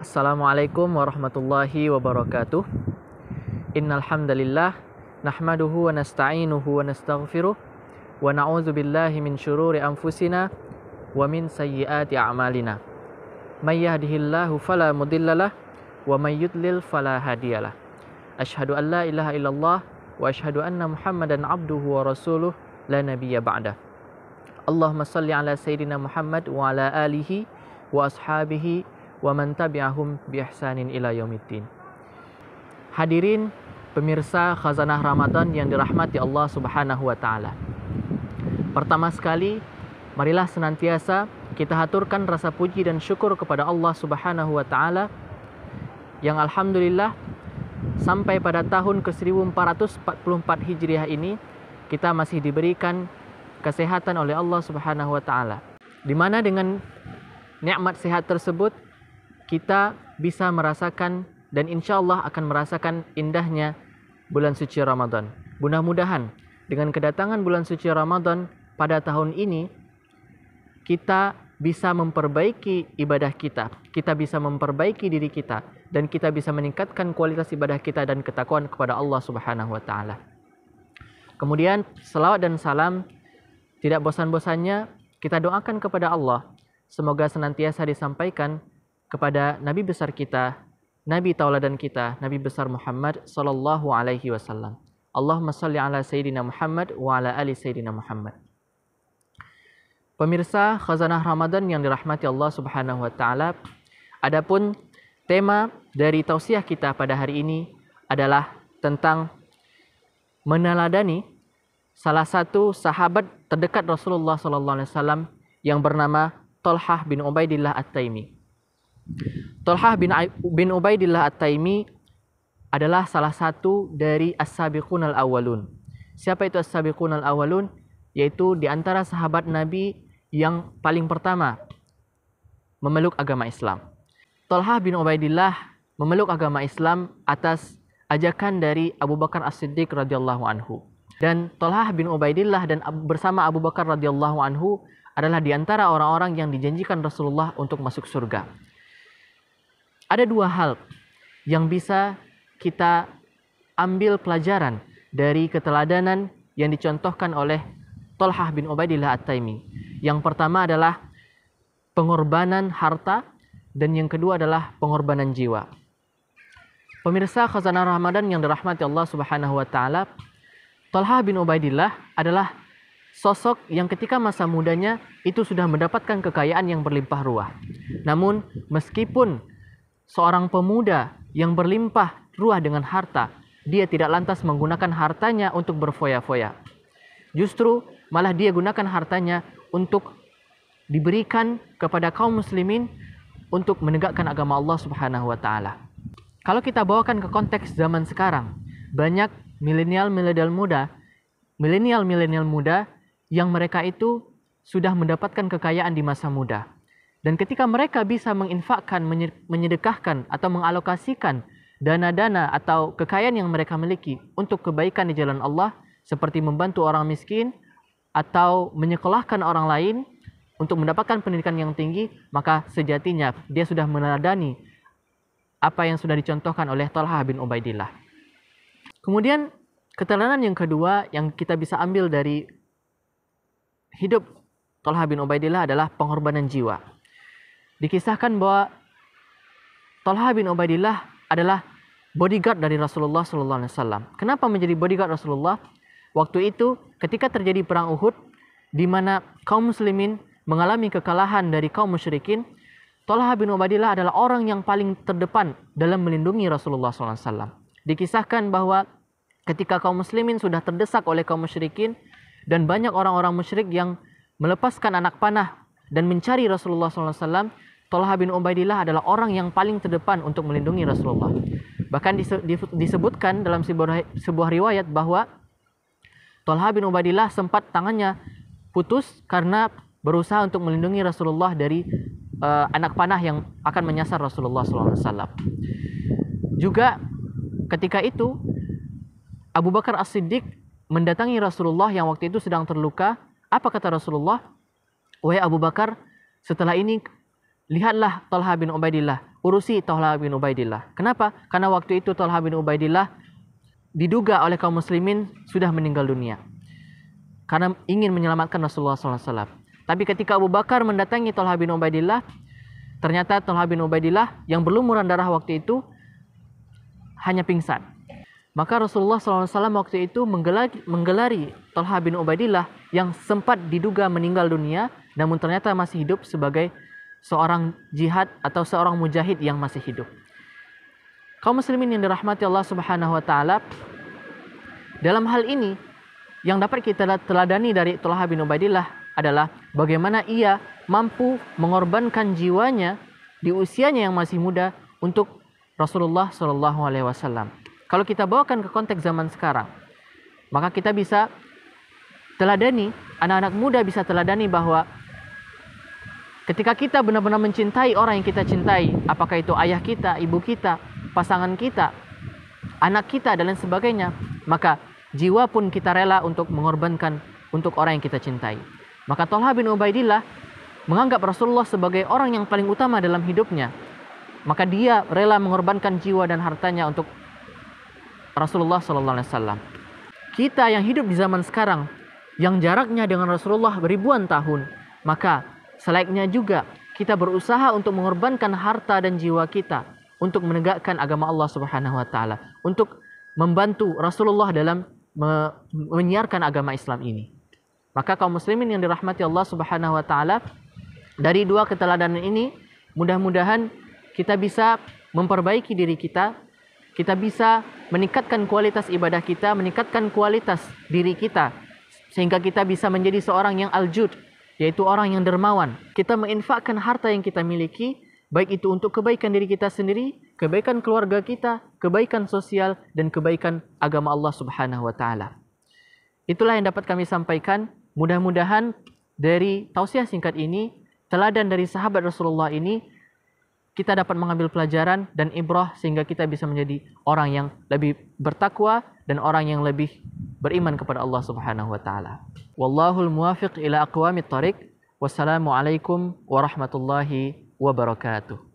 Assalamualaikum warahmatullahi wabarakatuh. Innal hamdalillah nahmaduhu wa nasta'inuhu wa nastaghfiruh wa na'udzu billahi min shururi anfusina wa min sayyiati a'malina. May yahdihillahu fala mudhillalah wa may yudlil fala hadiyalah. Ashhadu an la ilaha illallah wa ashhadu anna Muhammadan abduhu wa rasuluh la nabiyya ba'da. Allahumma salli ala sayyidina Muhammad wa ala alihi wa ashabihi wa man tabi'ahum ila yaumiddin. Hadirin pemirsa Khazanah Ramadan yang dirahmati Allah Subhanahu wa taala. Pertama sekali, marilah senantiasa kita haturkan rasa puji dan syukur kepada Allah Subhanahu wa taala yang alhamdulillah sampai pada tahun ke-1444 Hijriah ini kita masih diberikan kesehatan oleh Allah Subhanahu wa taala. Di mana dengan nikmat sehat tersebut kita bisa merasakan dan insya Allah akan merasakan indahnya bulan suci Ramadan. Mudah-mudahan dengan kedatangan bulan suci Ramadan pada tahun ini kita bisa memperbaiki ibadah kita, kita bisa memperbaiki diri kita dan kita bisa meningkatkan kualitas ibadah kita dan ketakwaan kepada Allah Subhanahu wa taala. Kemudian selawat dan salam tidak bosan-bosannya kita doakan kepada Allah semoga senantiasa disampaikan kepada Nabi besar kita, Nabi tauladan kita, Nabi besar Muhammad sallallahu alaihi wasallam. Allahumma salli ala sayyidina Muhammad wa ala ali sayyidina Muhammad. Pemirsa Khazanah Ramadan yang dirahmati Allah Subhanahu wa taala, adapun tema dari tausiah kita pada hari ini adalah tentang meneladani salah satu sahabat terdekat Rasulullah sallallahu alaihi wasallam yang bernama Tolhah bin Ubaidillah At-Taimi. Tolhah bin, bin Ubaidillah At-Taimi adalah salah satu dari As-Sabiqun al awalun Siapa itu As-Sabiqun al awalun Yaitu di antara sahabat Nabi yang paling pertama memeluk agama Islam. Tolhah bin Ubaidillah memeluk agama Islam atas ajakan dari Abu Bakar As-Siddiq radhiyallahu anhu. Dan Tolhah bin Ubaidillah dan bersama Abu Bakar radhiyallahu anhu adalah di antara orang-orang yang dijanjikan Rasulullah untuk masuk surga. Ada dua hal yang bisa kita ambil pelajaran dari keteladanan yang dicontohkan oleh Tolhah bin Ubaidillah At-Taimi. Yang pertama adalah pengorbanan harta dan yang kedua adalah pengorbanan jiwa. Pemirsa Khazanah Ramadan yang dirahmati Allah Subhanahu wa taala, Tolhah bin Ubaidillah adalah sosok yang ketika masa mudanya itu sudah mendapatkan kekayaan yang berlimpah ruah. Namun meskipun seorang pemuda yang berlimpah ruah dengan harta, dia tidak lantas menggunakan hartanya untuk berfoya-foya. Justru malah dia gunakan hartanya untuk diberikan kepada kaum muslimin untuk menegakkan agama Allah Subhanahu wa taala. Kalau kita bawakan ke konteks zaman sekarang, banyak milenial-milenial muda, milenial-milenial muda yang mereka itu sudah mendapatkan kekayaan di masa muda. Dan ketika mereka bisa menginfakkan, menyedekahkan atau mengalokasikan dana-dana atau kekayaan yang mereka miliki untuk kebaikan di jalan Allah seperti membantu orang miskin atau menyekolahkan orang lain untuk mendapatkan pendidikan yang tinggi, maka sejatinya dia sudah meneladani apa yang sudah dicontohkan oleh Talha bin Ubaidillah. Kemudian keteladanan yang kedua yang kita bisa ambil dari hidup Talha bin Ubaidillah adalah pengorbanan jiwa dikisahkan bahwa Tolha bin Ubaidillah adalah bodyguard dari Rasulullah Sallallahu Alaihi Wasallam. Kenapa menjadi bodyguard Rasulullah? Waktu itu ketika terjadi perang Uhud, di mana kaum muslimin mengalami kekalahan dari kaum musyrikin, Tolha bin Ubaidillah adalah orang yang paling terdepan dalam melindungi Rasulullah SAW. Dikisahkan bahwa ketika kaum muslimin sudah terdesak oleh kaum musyrikin dan banyak orang-orang musyrik yang melepaskan anak panah dan mencari Rasulullah SAW, Tolha bin Ubaidillah adalah orang yang paling terdepan untuk melindungi Rasulullah. Bahkan disebutkan dalam sebuah riwayat bahwa Tolha bin Ubaidillah sempat tangannya putus karena berusaha untuk melindungi Rasulullah dari uh, anak panah yang akan menyasar Rasulullah SAW. Juga ketika itu Abu Bakar As-Siddiq mendatangi Rasulullah yang waktu itu sedang terluka. Apa kata Rasulullah? Wahai Abu Bakar, setelah ini lihatlah Talha bin Ubaidillah, urusi Talha bin Ubaidillah. Kenapa? Karena waktu itu Talha bin Ubaidillah diduga oleh kaum muslimin sudah meninggal dunia. Karena ingin menyelamatkan Rasulullah SAW. Tapi ketika Abu Bakar mendatangi Talha bin Ubaidillah, ternyata Talha bin Ubaidillah yang berlumuran darah waktu itu hanya pingsan. Maka Rasulullah SAW waktu itu menggelari, menggelari Talha bin Ubaidillah yang sempat diduga meninggal dunia, namun ternyata masih hidup sebagai seorang jihad atau seorang mujahid yang masih hidup. Kaum muslimin yang dirahmati Allah Subhanahu wa taala, dalam hal ini yang dapat kita teladani dari Tulaha bin Ubaidillah adalah bagaimana ia mampu mengorbankan jiwanya di usianya yang masih muda untuk Rasulullah Shallallahu alaihi wasallam. Kalau kita bawakan ke konteks zaman sekarang, maka kita bisa teladani anak-anak muda bisa teladani bahwa Ketika kita benar-benar mencintai orang yang kita cintai, apakah itu ayah kita, ibu kita, pasangan kita, anak kita, dan lain sebagainya, maka jiwa pun kita rela untuk mengorbankan untuk orang yang kita cintai. Maka Tolha bin Ubaidillah menganggap Rasulullah sebagai orang yang paling utama dalam hidupnya. Maka dia rela mengorbankan jiwa dan hartanya untuk Rasulullah Sallallahu Alaihi Wasallam. Kita yang hidup di zaman sekarang, yang jaraknya dengan Rasulullah beribuan tahun, maka Seleknya juga kita berusaha untuk mengorbankan harta dan jiwa kita untuk menegakkan agama Allah Subhanahu wa taala, untuk membantu Rasulullah dalam me menyiarkan agama Islam ini. Maka kaum muslimin yang dirahmati Allah Subhanahu wa taala, dari dua keteladanan ini mudah-mudahan kita bisa memperbaiki diri kita, kita bisa meningkatkan kualitas ibadah kita, meningkatkan kualitas diri kita sehingga kita bisa menjadi seorang yang aljud, yaitu orang yang dermawan. Kita menginfakkan harta yang kita miliki, baik itu untuk kebaikan diri kita sendiri, kebaikan keluarga kita, kebaikan sosial, dan kebaikan agama Allah Subhanahu wa Ta'ala. Itulah yang dapat kami sampaikan. Mudah-mudahan dari tausiah singkat ini, teladan dari sahabat Rasulullah ini, kita dapat mengambil pelajaran dan ibrah sehingga kita bisa menjadi orang yang lebih bertakwa dan orang yang lebih beriman kepada Allah Subhanahu wa taala. Wallahul muwafiq ila aqwamit tariq. Wassalamualaikum warahmatullahi wabarakatuh.